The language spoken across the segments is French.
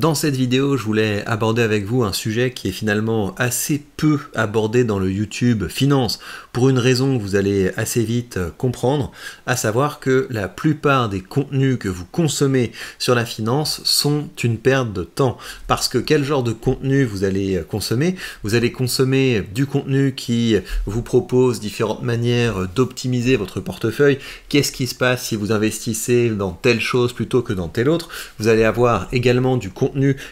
Dans cette vidéo, je voulais aborder avec vous un sujet qui est finalement assez peu abordé dans le YouTube finance, pour une raison que vous allez assez vite euh, comprendre, à savoir que la plupart des contenus que vous consommez sur la finance sont une perte de temps. Parce que quel genre de contenu vous allez euh, consommer Vous allez consommer du contenu qui euh, vous propose différentes manières d'optimiser votre portefeuille. Qu'est-ce qui se passe si vous investissez dans telle chose plutôt que dans telle autre Vous allez avoir également du contenu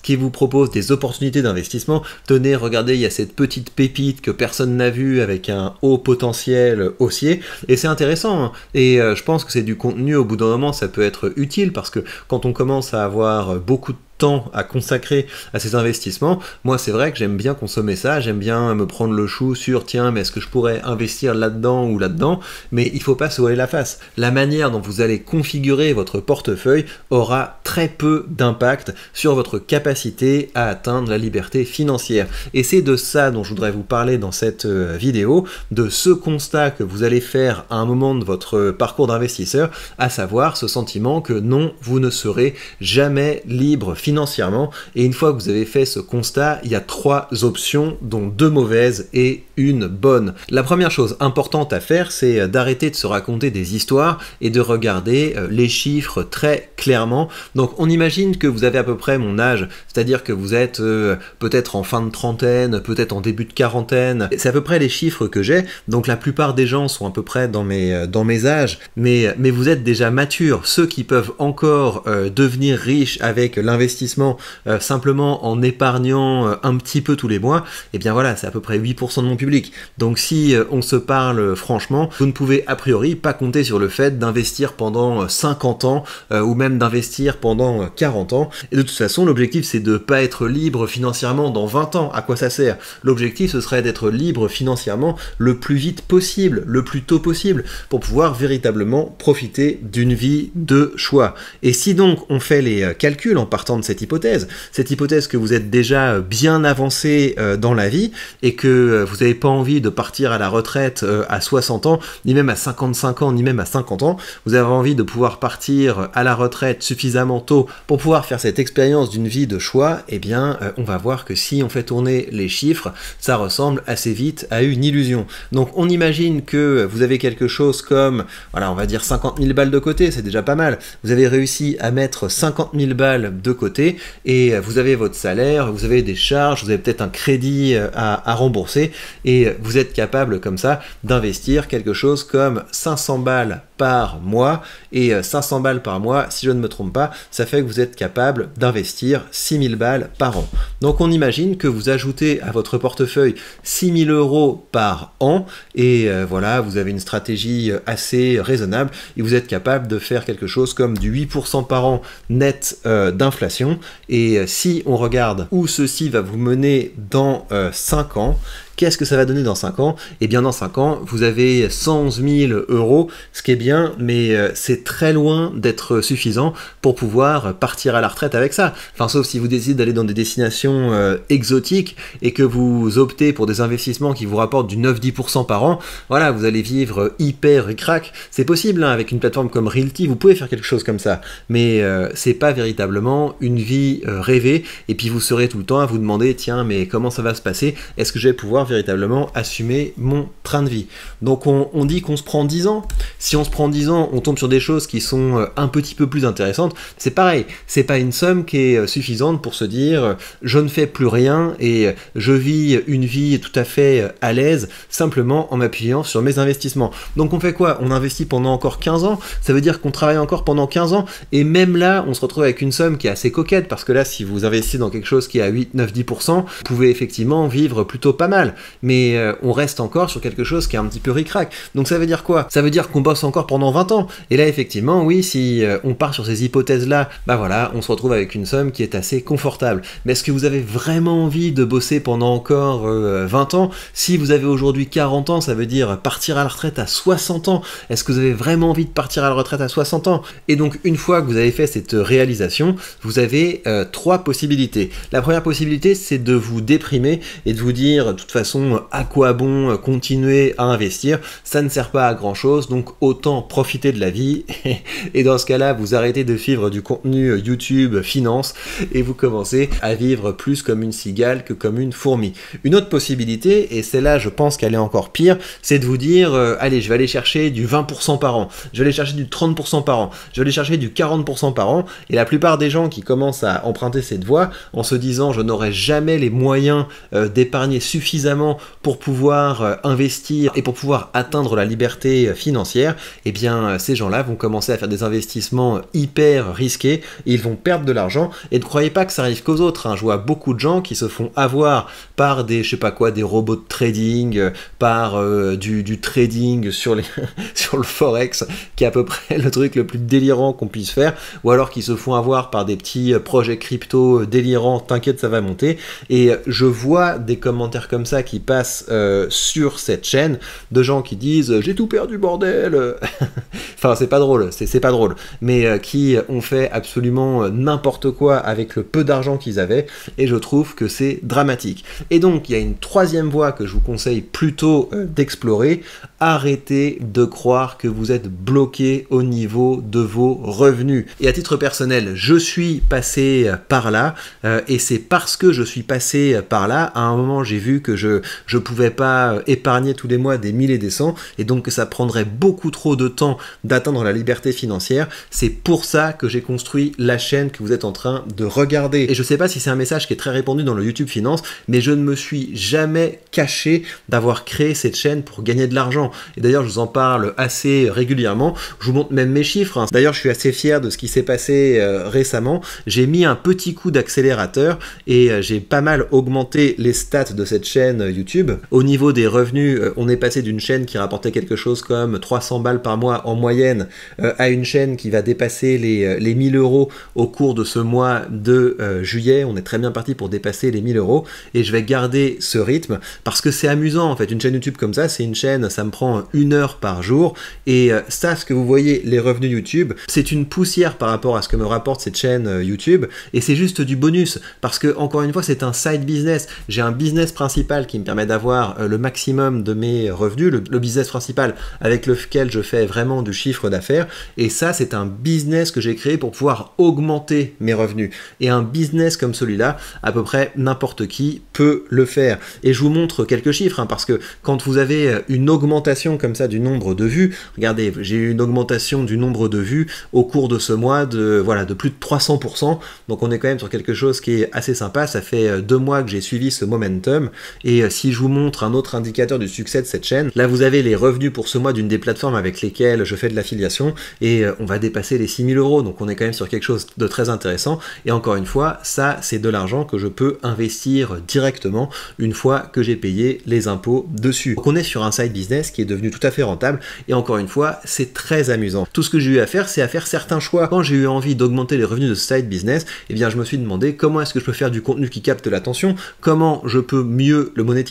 qui vous propose des opportunités d'investissement. Tenez, regardez, il y a cette petite pépite que personne n'a vue avec un haut potentiel haussier. Et c'est intéressant. Hein. Et euh, je pense que c'est du contenu, au bout d'un moment, ça peut être utile parce que quand on commence à avoir beaucoup de temps à consacrer à ces investissements, moi c'est vrai que j'aime bien consommer ça, j'aime bien me prendre le chou sur tiens mais est-ce que je pourrais investir là-dedans ou là-dedans, mais il faut pas se voiler la face. La manière dont vous allez configurer votre portefeuille aura très peu d'impact sur votre capacité à atteindre la liberté financière. Et c'est de ça dont je voudrais vous parler dans cette euh, vidéo, de ce constat que vous allez faire à un moment de votre parcours d'investisseur, à savoir ce sentiment que non, vous ne serez jamais libre financièrement financièrement. Et une fois que vous avez fait ce constat, il y a trois options, dont deux mauvaises et une bonne. La première chose importante à faire, c'est euh, d'arrêter de se raconter des histoires et de regarder euh, les chiffres très clairement. Donc on imagine que vous avez à peu près mon âge, c'est-à-dire que vous êtes euh, peut-être en fin de trentaine, peut-être en début de quarantaine. C'est à peu près les chiffres que j'ai. Donc la plupart des gens sont à peu près dans mes, dans mes âges, mais, mais vous êtes déjà mature. Ceux qui peuvent encore devenir riches avec l'investissement simplement en épargnant un petit peu tous les mois, et eh bien voilà, c'est à peu près 8% de mon public. Donc si euh, on se parle franchement, vous ne pouvez a priori pas compter sur le fait d'investir pendant 50 euh, ans euh, ou même d'investir pendant 40 ans. Et de toute façon, l'objectif c'est de ne pas être libre financièrement dans 20 ans. À quoi ça sert L'objectif ce serait d'être libre financièrement le plus vite possible, le plus tôt possible, pour pouvoir véritablement profiter d'une vie de choix. Et si donc on fait les calculs en partant de cette hypothèse, cette hypothèse que vous êtes déjà bien avancé dans la vie et que vous avez pas envie de partir à la retraite euh, à 60 ans, ni même à 55 ans, ni même à 50 ans, vous avez envie de pouvoir partir à la retraite suffisamment tôt pour pouvoir faire cette expérience d'une vie de choix, eh bien euh, on va voir que si on fait tourner les chiffres, ça ressemble assez vite à une illusion. Donc on imagine que vous avez quelque chose comme, voilà, on va dire 50 000 balles de côté, c'est déjà pas mal. Vous avez réussi à mettre 50 000 balles de côté et vous avez votre salaire, vous avez des charges, vous avez peut-être un crédit euh, à, à rembourser et vous êtes capable comme ça d'investir quelque chose comme 500 balles par mois et 500 euh, balles par mois, si je ne me trompe pas, ça fait que vous êtes capable d'investir 6000 balles par an. Donc on imagine que vous ajoutez à votre portefeuille 6000 euros par an et euh, voilà, vous avez une stratégie euh, assez raisonnable et vous êtes capable de faire quelque chose comme du 8% par an net d'inflation. Et si on regarde où ceci va vous mener dans 5 ans, Qu'est-ce que ça va donner dans 5 ans Eh bien, dans 5 ans, vous avez 111 000 euros, ce qui est bien, mais euh, c'est très loin d'être suffisant pour pouvoir partir à la retraite avec ça. Enfin, sauf si vous décidez d'aller dans des destinations euh, exotiques et que vous optez pour des investissements qui vous rapportent du 9-10% par an, voilà, vous allez vivre hyper crack. C'est possible, hein, avec une plateforme comme Realty, vous pouvez faire quelque chose comme ça, mais euh, c'est pas véritablement une vie rêvée, et puis vous serez tout le temps à vous demander, tiens, mais comment ça va se passer Est-ce que je vais pouvoir véritablement assumer mon train de vie. Donc on, on dit qu'on se prend 10 ans. Si on se prend 10 ans, on tombe sur des choses qui sont euh, un petit peu plus intéressantes. C'est pareil, c'est pas une somme qui est euh, suffisante pour se dire euh, je ne fais plus rien et je vis une vie tout à fait à l'aise simplement en m'appuyant sur mes investissements. Donc on fait quoi On investit pendant encore 15 ans, ça veut dire qu'on travaille encore pendant 15 ans et même là on se retrouve avec une somme qui est assez coquette parce que là si vous investissez dans quelque chose qui est à 8, 9, 10%, vous pouvez effectivement vivre plutôt pas mal mais euh, on reste encore sur quelque chose qui est un petit peu ricrac. Donc ça veut dire quoi Ça veut dire qu'on bosse encore pendant 20 ans. Et là, effectivement, oui, si euh, on part sur ces hypothèses-là, bah voilà, on se retrouve avec une somme qui est assez confortable. Mais est-ce que vous avez vraiment envie de bosser pendant encore 20 euh, ans Si vous avez aujourd'hui 40 ans, ça veut dire partir à la retraite à 60 ans. Est-ce que vous avez vraiment envie de partir à la retraite à 60 ans Et donc, une fois que vous avez fait cette réalisation, vous avez trois possibilités. La première possibilité, c'est de vous déprimer et de vous dire, de toute façon, à quoi bon continuer à investir Ça ne sert pas à grand chose, donc autant profiter de la vie. Et dans ce cas-là, vous arrêtez de vivre du contenu YouTube finance et vous commencez à vivre plus comme une cigale que comme une fourmi. Une autre possibilité, et celle-là, je pense qu'elle est encore pire, c'est de vous dire euh, allez, je vais aller chercher du 20% par an, je vais aller chercher du 30% par an, je vais aller chercher du 40% par an. Et la plupart des gens qui commencent à emprunter cette voie en se disant je n'aurai jamais les moyens euh, d'épargner suffisamment pour pouvoir euh, investir et pour pouvoir atteindre la liberté euh, financière, eh bien euh, ces gens-là vont commencer à faire des investissements hyper risqués, ils vont perdre de l'argent et ne croyez pas que ça arrive qu'aux autres. Hein. Je vois beaucoup de gens qui se font avoir par des je sais pas quoi, des robots de trading, par du, trading sur, les sur le forex, qui est à peu près le truc le plus délirant qu'on puisse faire, ou alors qui se font avoir par des petits projets crypto délirants. T'inquiète, ça va monter. Et je vois des commentaires comme ça qui passe euh, sur cette chaîne de gens qui disent euh, j'ai tout perdu bordel. Euh. enfin c'est pas drôle, c'est pas drôle, mais qui ont fait absolument n'importe quoi avec le peu d'argent qu'ils avaient et je trouve que c'est dramatique. Et donc il y a une troisième voie que je vous conseille plutôt d'explorer. Arrêtez de croire que vous êtes bloqué au niveau de vos revenus. Et à titre personnel, je suis passé par là et c'est parce que je suis passé par là à un moment j'ai vu que je je je pouvais pas euh, épargner tous les mois des 1000 et des cents, et donc que ça prendrait beaucoup trop de temps d'atteindre la liberté financière. C'est pour ça que j'ai construit la chaîne que vous êtes en train de regarder. Et je ne sais pas si c'est un message qui est très répandu dans le YouTube Finance, mais je ne me suis jamais caché d'avoir créé cette chaîne pour gagner de l'argent. Et d'ailleurs, je vous en parle assez régulièrement. Je vous montre même mes chiffres. Hein. D'ailleurs, je suis assez fier de ce qui s'est passé euh, récemment. J'ai mis un petit coup d'accélérateur et euh, j'ai pas mal augmenté les stats de cette chaîne euh, YouTube. Au niveau des revenus, euh, on est passé d'une chaîne qui rapportait quelque chose comme 300 balles par mois en moyenne euh, à une chaîne qui va dépasser les, les 1000 euros au cours de ce mois de juillet. On est très bien parti pour dépasser les 1000 euros et je vais garder ce rythme parce que c'est amusant en fait. Une chaîne YouTube comme ça, c'est une chaîne, ça me prend une heure par jour et ça, ce que vous voyez, les revenus YouTube, c'est une poussière par rapport à ce que me rapporte cette chaîne YouTube et c'est juste du bonus parce que encore une fois, c'est un side business. J'ai un business principal qui me permet d'avoir euh, le maximum de mes revenus, le, business principal avec lequel je fais vraiment du chiffre d'affaires. Et ça, c'est un business que j'ai créé pour pouvoir augmenter mes revenus. Et un business comme celui-là, à peu près n'importe qui peut le faire. Et je vous montre quelques chiffres, hein, parce que quand vous avez euh, une augmentation comme ça du nombre de vues, regardez, j'ai eu une augmentation du nombre de vues au cours de ce mois de, voilà, de plus de 300%. Donc on est quand même sur quelque chose qui est assez sympa. Ça fait euh, deux mois que j'ai suivi ce momentum. Et euh, si je vous montre un autre indicateur du succès de cette chaîne, là vous avez les revenus pour ce mois d'une des plateformes avec lesquelles je fais de l'affiliation et euh, on va dépasser les 6000 euros. Donc on est quand même sur quelque chose de très intéressant. Et encore une fois, ça c'est de l'argent que je peux investir directement une fois que j'ai payé les impôts dessus. Donc on est sur un side business qui est devenu tout à fait rentable et encore une fois, c'est très amusant. Tout ce que j'ai eu à faire, c'est à faire certains choix. Quand j'ai eu envie d'augmenter les revenus de ce side business, et eh bien je me suis demandé comment est-ce que je peux faire du contenu qui capte l'attention, comment je peux mieux le et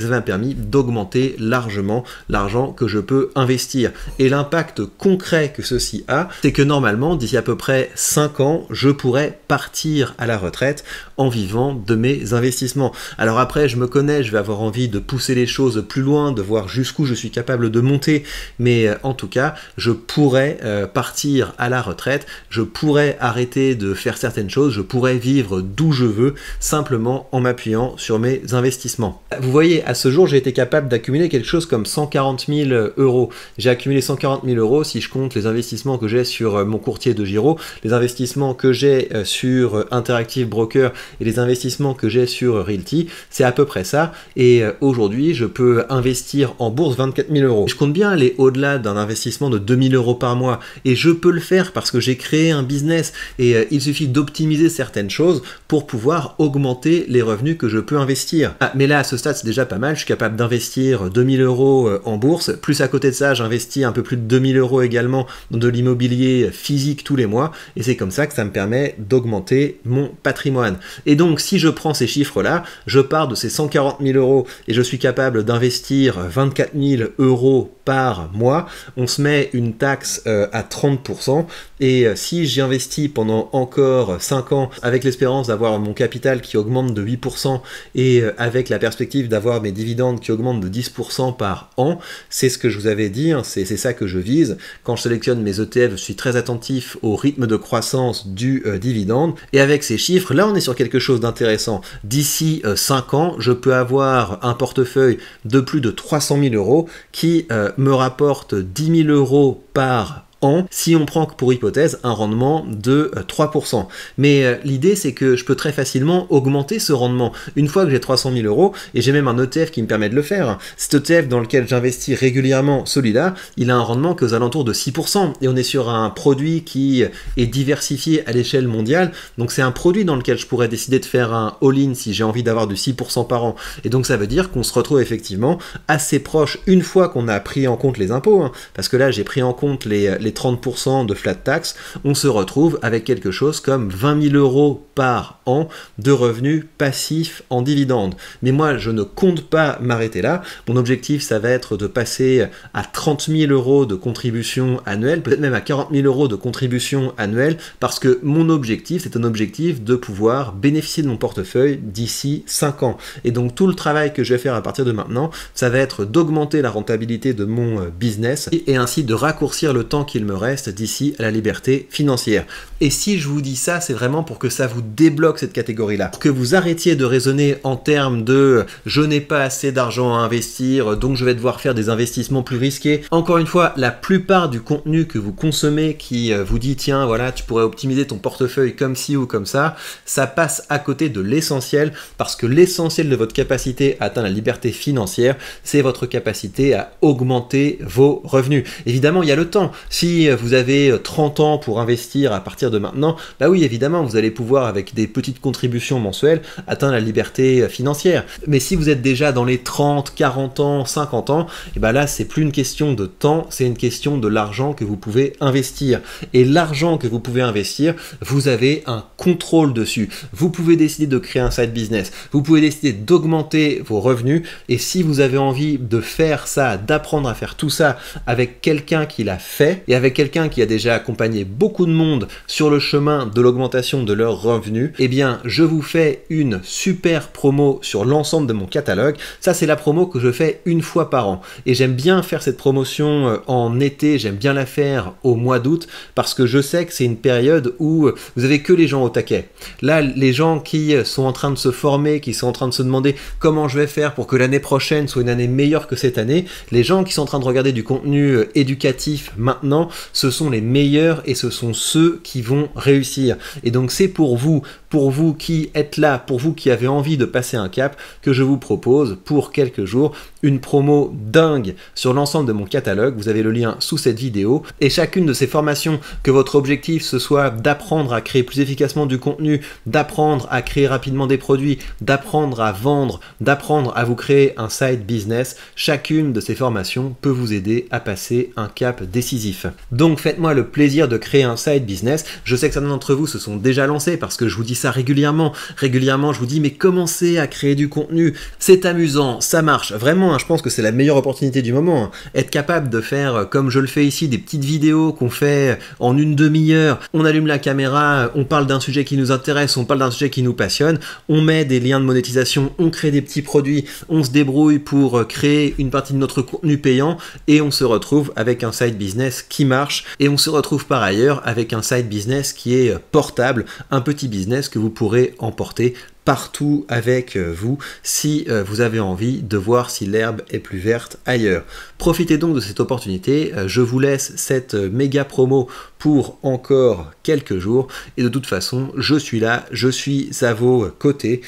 ça m'a permis d'augmenter largement l'argent que je peux investir. Et l'impact concret que ceci a, c'est que normalement, d'ici à peu près 5 ans, je pourrais partir à la retraite en vivant de mes investissements. Alors après, je me connais, je vais avoir envie de pousser les choses plus loin, de voir jusqu'où je suis capable de monter, mais euh, en tout cas, je pourrais euh, partir à la retraite, je pourrais arrêter de faire certaines choses, je pourrais vivre d'où je veux, simplement en m'appuyant sur mes investissements. Vous voyez, à ce jour, j'ai été capable d'accumuler quelque chose comme 140 000 euros. J'ai accumulé 140 000 euros si je compte les investissements que j'ai sur euh, mon courtier de Giro, les investissements que j'ai euh, sur euh, Interactive Broker et les investissements que j'ai sur Realty. C'est à peu près ça. Et aujourd'hui, je peux investir en bourse 24 000 euros. Je compte bien aller au-delà d'un investissement de 2 000 euros par mois. Et je peux le faire parce que j'ai créé un business et il suffit d'optimiser certaines choses pour pouvoir augmenter les revenus que je peux investir. Ah, mais là, à ce stade, c'est déjà pas mal. Je suis capable d'investir 2000 euh, euros euh, en bourse. Plus à côté de ça, j'investis un peu plus de 2000 euros également dans de l'immobilier euh, physique tous les mois. Et c'est comme ça que ça me permet d'augmenter mon patrimoine. Et donc, si je prends ces chiffres-là, je pars de ces 140 000 euros et je suis capable d'investir 24 000 euros par mois. On se met une taxe à 30%. Et si j'y investis pendant encore 5 ans avec l'espérance d'avoir mon capital qui augmente de 8% et avec la perspective d'avoir mes dividendes qui augmentent de 10% par an, c'est ce que je vous avais dit, hein, c'est ça que je vise. Quand je sélectionne mes ETF, je suis très attentif au rythme de croissance du euh, dividende. Et avec ces chiffres, là on est sur quelque chose d'intéressant. D'ici 5 euh, ans, je peux avoir un portefeuille de plus de 300 000 euros qui euh, me rapporte 10 000 euros par si on prend pour hypothèse, un rendement de 3%. Euh, Mais euh, l'idée, c'est que je peux très facilement augmenter ce rendement. Une fois que j'ai 300 000 euros, et j'ai même un ETF qui me permet de le faire, hein. cet ETF dans lequel j'investis régulièrement, celui-là, il a un rendement que aux alentours de 6%. Et on est sur un produit qui est diversifié à l'échelle mondiale. Donc c'est un produit dans lequel je pourrais décider de faire un all-in si j'ai envie d'avoir du 6% par an. Et donc ça veut dire qu'on se retrouve effectivement assez proche une fois qu'on a pris en compte les impôts. Hein. parce que là, j'ai pris en compte les euh, 30% de flat tax, on se retrouve avec quelque chose comme 20 000 euros par an de revenus passifs en dividendes. Mais moi, je ne compte pas m'arrêter là. Mon objectif, ça va être de passer à 30 000 euros de contribution annuelle, peut-être même à 40 000 euros de contribution annuelle, parce que mon objectif, c'est un objectif de pouvoir bénéficier de mon portefeuille d'ici 5 ans. Et donc tout le travail que je vais faire à partir de maintenant, ça va être d'augmenter la rentabilité de mon euh, business et ainsi de raccourcir le temps qu'il me reste d'ici à la liberté financière. Et si je vous dis ça, c'est vraiment pour que ça vous débloque cette catégorie-là. Que vous arrêtiez de raisonner en termes de euh, je n'ai pas assez d'argent à investir, euh, donc je vais devoir faire des investissements plus risqués. Encore une fois, la plupart du contenu que vous consommez qui euh, vous dit tiens, voilà, tu pourrais optimiser ton portefeuille comme ci ou comme ça, ça passe à côté de l'essentiel parce que l'essentiel de votre capacité à atteindre la liberté financière, c'est votre capacité à augmenter vos revenus. Évidemment, il y a le temps. Si vous avez 30 euh, ans pour investir à partir de maintenant, bah oui, évidemment, vous allez pouvoir, avec des petites contributions mensuelles, atteindre la liberté euh, financière. Mais si vous êtes déjà dans les 30, 40 ans, 50 ans, et eh bah ben là, c'est plus une question de temps, c'est une question de l'argent que vous pouvez investir. Et l'argent que vous pouvez investir, vous avez un contrôle dessus. Vous pouvez décider de créer un side business, vous pouvez décider d'augmenter vos revenus, et si vous avez envie de faire ça, d'apprendre à faire tout ça avec quelqu'un qui l'a fait, et avec avec quelqu'un qui a déjà accompagné beaucoup de monde sur le chemin de l'augmentation de leurs revenus, et eh bien, je vous fais une super promo sur l'ensemble de mon catalogue. Ça, c'est la promo que je fais une fois par an. Et j'aime bien faire cette promotion euh, en été, j'aime bien la faire au mois d'août, parce que je sais que c'est une période où euh, vous avez que les gens au taquet. Là, les gens qui euh, sont en train de se former, qui sont en train de se demander comment je vais faire pour que l'année prochaine soit une année meilleure que cette année, les gens qui sont en train de regarder du contenu éducatif maintenant, ce sont les meilleurs et ce sont ceux qui vont réussir. Et donc c'est pour vous pour vous qui êtes là, pour vous qui avez envie de passer un cap, que je vous propose pour quelques jours une promo dingue sur l'ensemble de mon catalogue. Vous avez le lien sous cette vidéo. Et chacune de ces formations, que votre objectif ce soit d'apprendre à créer plus efficacement du contenu, d'apprendre à créer rapidement des produits, d'apprendre à vendre, d'apprendre à vous créer un side business, chacune de ces formations peut vous aider à passer un cap décisif. Donc faites-moi le plaisir de créer un side business. Je sais que certains d'entre vous se sont déjà lancés parce que je vous dis ça régulièrement. Régulièrement, je vous dis, mais commencez à créer du contenu. C'est amusant, ça marche. Vraiment, hein, je pense que c'est la meilleure opportunité du moment. Hein. Être capable de faire, euh, comme je le fais ici, des petites vidéos qu'on fait euh, en une demi-heure. On allume la caméra, euh, on parle d'un sujet qui nous intéresse, on parle d'un sujet qui nous passionne, on met des liens de monétisation, on crée des petits produits, on se débrouille pour créer une partie de notre contenu payant et on se retrouve avec un side business qui marche et on se retrouve par ailleurs avec un side business qui est portable, un petit business que vous pourrez emporter partout avec euh, vous si euh, vous avez envie de voir si l'herbe est plus verte ailleurs. Profitez donc de cette opportunité, euh, je vous laisse cette méga promo pour encore quelques jours et de toute façon je suis là, je suis à vos côtés.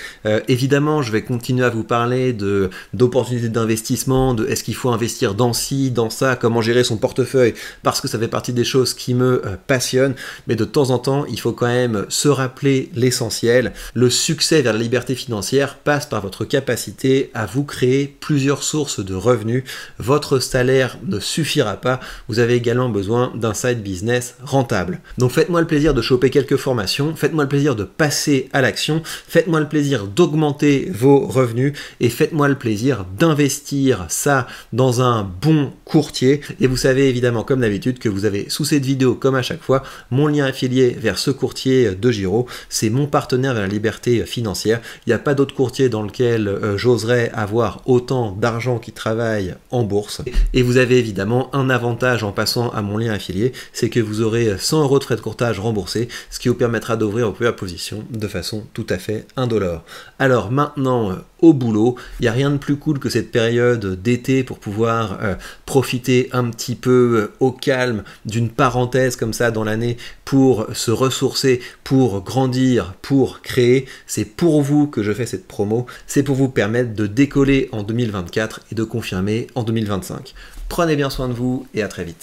évidemment je vais continuer à vous parler de d'opportunités d'investissement, de est-ce qu'il faut investir dans ci, dans ça, comment gérer son portefeuille parce que ça fait partie des choses qui me passionnent mais de temps en temps il faut quand même se rappeler l'essentiel, le succès vers la liberté financière passe par votre capacité à vous créer plusieurs sources de revenus. Votre salaire ne suffira pas, vous avez également besoin d'un side business rentable. Donc faites-moi le plaisir de choper quelques formations, faites-moi le plaisir de passer à l'action, faites-moi le plaisir d'augmenter vos revenus et faites-moi le plaisir d'investir ça dans un bon courtier. Et vous savez évidemment comme d'habitude que vous avez sous cette vidéo comme à chaque fois mon lien affilié vers ce courtier de Giro, c'est mon partenaire vers la liberté financière il n'y a pas d'autre courtier dans lequel euh, j'oserais avoir autant d'argent qui travaille en bourse. Et vous avez évidemment un avantage en passant à mon lien affilié, c'est que vous aurez 100 euros de frais de courtage remboursés, ce qui vous permettra d'ouvrir vos premières positions de façon tout à fait indolore. Alors maintenant, euh, au boulot. Il n'y a rien de plus cool que cette période d'été pour pouvoir euh, profiter un petit peu au calme d'une parenthèse comme ça dans l'année pour se ressourcer, pour grandir, pour créer. C'est pour vous que je fais cette promo, c'est pour vous permettre de décoller en 2024 et de confirmer en 2025. Prenez bien soin de vous et à très vite.